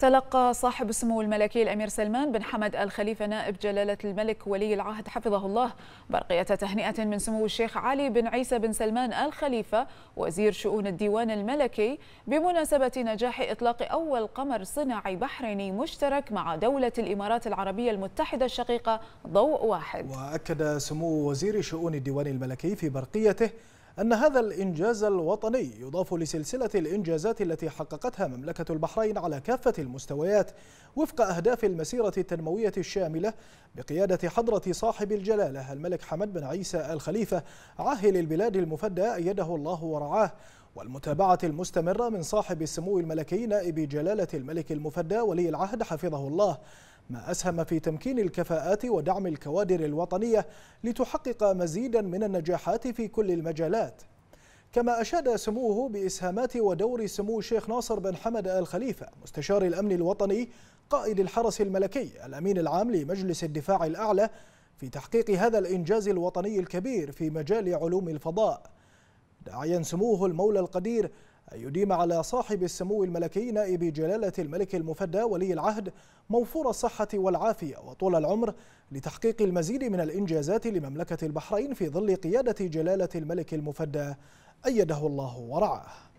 تلقى صاحب السمو الملكي الأمير سلمان بن حمد الخليفة نائب جلالة الملك ولي العهد حفظه الله برقية تهنئة من سمو الشيخ علي بن عيسى بن سلمان الخليفة وزير شؤون الديوان الملكي بمناسبة نجاح إطلاق أول قمر صناعي بحريني مشترك مع دولة الإمارات العربية المتحدة الشقيقة ضوء واحد وأكد سمو وزير شؤون الديوان الملكي في برقيته أن هذا الإنجاز الوطني يضاف لسلسلة الإنجازات التي حققتها مملكة البحرين على كافة المستويات وفق أهداف المسيرة التنموية الشاملة بقيادة حضرة صاحب الجلالة الملك حمد بن عيسى الخليفة عاهل البلاد المفدى أيده الله ورعاه والمتابعة المستمرة من صاحب السمو الملكي نائب جلالة الملك المفدى ولي العهد حفظه الله ما أسهم في تمكين الكفاءات ودعم الكوادر الوطنية لتحقق مزيدا من النجاحات في كل المجالات كما أشاد سموه بإسهامات ودور سمو الشيخ ناصر بن حمد آل خليفة مستشار الأمن الوطني قائد الحرس الملكي الأمين العام لمجلس الدفاع الأعلى في تحقيق هذا الإنجاز الوطني الكبير في مجال علوم الفضاء داعيا سموه المولى القدير أن يديم على صاحب السمو الملكي نائب جلالة الملك المفدى ولي العهد موفور الصحة والعافية وطول العمر لتحقيق المزيد من الإنجازات لمملكة البحرين في ظل قيادة جلالة الملك المفدى أيده الله ورعاه